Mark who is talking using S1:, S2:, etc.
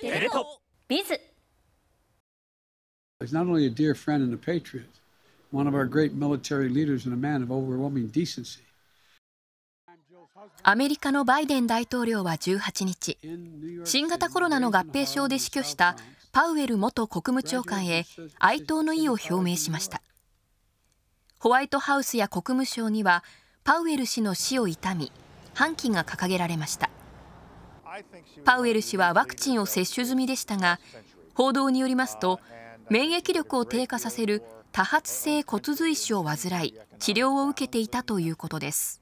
S1: テレ東ビズ
S2: He's not only a dear friend and a patriot, one of our great military leaders and a man of overwhelming decency.
S3: アメリカのバイデン大統領は18日、新型コロナの合併症で死去したパウエル元国務長官へ哀悼の意を表明しました。ホワイトハウスや国務省には、パウエル氏の死を悼み、半旗が掲げられました。パウエル氏はワクチンを接種済みでしたが、報道によりますと、免疫力を低下させる多発性骨髄腫を患い、治療を受けていたということです。